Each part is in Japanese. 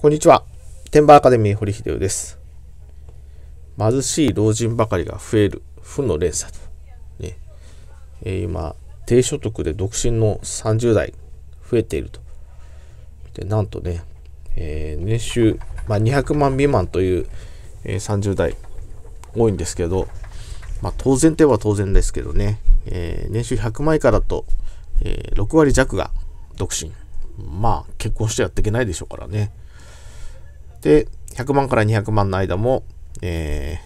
こんにちは。天馬アカデミー堀秀夫です。貧しい老人ばかりが増える負の連鎖と、ねえー、今、低所得で独身の30代増えていると。でなんとね、えー、年収、まあ、200万未満という、えー、30代多いんですけど、まあ、当然といえば当然ですけどね、え年収100万からだと、え6割弱が独身。まあ結婚してやっていけないでしょうからね。で、100万から200万の間も、え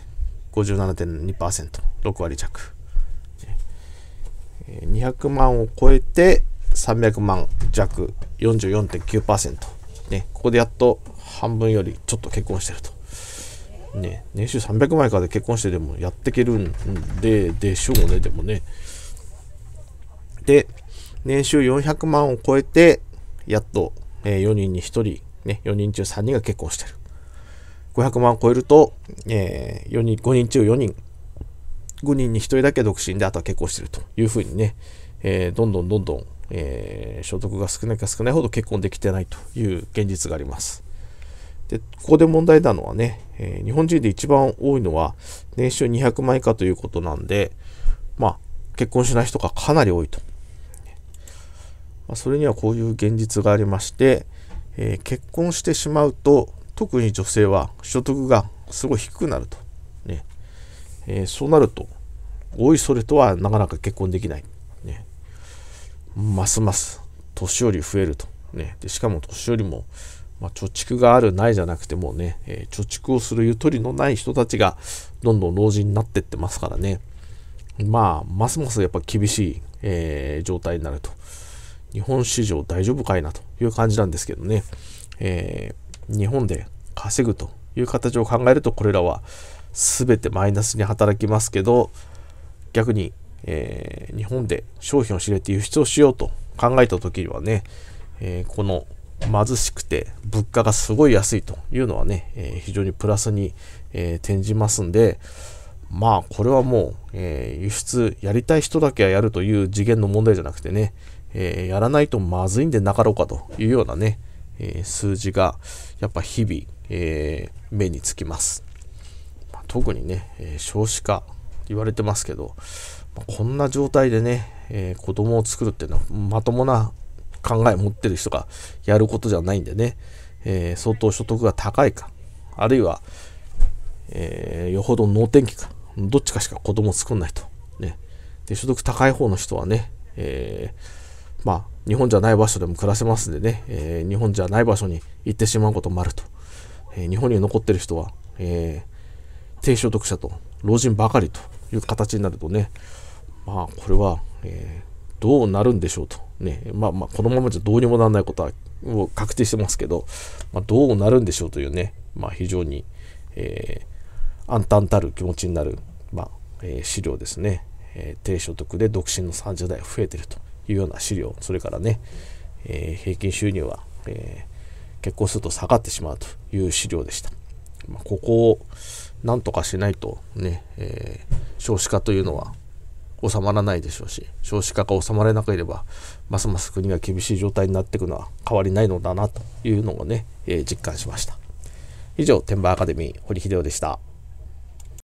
ー、57.2%、6割弱。200万を超えて300万弱、44.9%。ね、ここでやっと半分よりちょっと結婚してると。ね、年収300万以下で結婚してでもやっていけるんで、でしょうね、でもね。で、年収400万を超えて、やっと、えー、4人に1人ね、4人中3人が結婚してる。500万を超えると、えー、4人5人中4人、5人に1人だけ独身で、あとは結婚してるというふうにね、えー、どんどんどんどん、えー、所得が少ないか少ないほど結婚できてないという現実があります。でここで問題なのはね、えー、日本人で一番多いのは年収200万以下ということなんで、まあ、結婚しない人がかなり多いと。まあ、それにはこういう現実がありまして、えー、結婚してしまうと特に女性は所得がすごい低くなると、ねえー、そうなるとおいそれとはなかなか結婚できない、ね、ますます年寄り増えると、ね、でしかも年寄りも、まあ、貯蓄があるないじゃなくてもね、えー、貯蓄をするゆとりのない人たちがどんどん老人になってってますからねまあますますやっぱ厳しい、えー、状態になると。日本市場大丈夫かいなという感じなんですけどね、えー、日本で稼ぐという形を考えると、これらは全てマイナスに働きますけど、逆に、えー、日本で商品を知れて輸出をしようと考えた時にはね、えー、この貧しくて物価がすごい安いというのはね、え非常にプラスに、え転じますんで、まあこれはもう、えー、輸出やりたい人だけはやるという次元の問題じゃなくてね、えー、やらないとまずいんでなかろうかというようなね、えー、数字がやっぱ日々、えー、目につきます。まあ、特にね、え少子化言われてますけど、まあ、こんな状態でね、えー、子供を作るっていうのはまともな考え持ってる人がやることじゃないんでね、え相当所得が高いか、あるいは、えよほど能天気か、どっちかしか子供を作んないと。ね、で所得高い方の人はね、えーまあ、日本じゃない場所でも暮らせますんでね、えー、日本じゃない場所に行ってしまうこともあると。えー、日本に残ってる人は、えー、低所得者と老人ばかりという形になるとね、まあ、これは、えどうなるんでしょうと。ね、まあまあ、このままじゃどうにもならないことはもう確定してますけど、まあ、どうなるんでしょうというね、まあ、非常に、え暗淡たる気持ちになる、まあ、え資料ですね。え低所得で独身の30代増えてるというような資料、それからね、えー、平均収入は、えー、結婚すると下がってしまうという資料でした。まあ、ここをなんとかしないとね、えー、少子化というのは収まらないでしょうし、少子化が収まれなければ、ますます国が厳しい状態になっていくのは変わりないのだなというのをね、えー、実感しました。以上、天馬アカデミー、堀秀夫でした。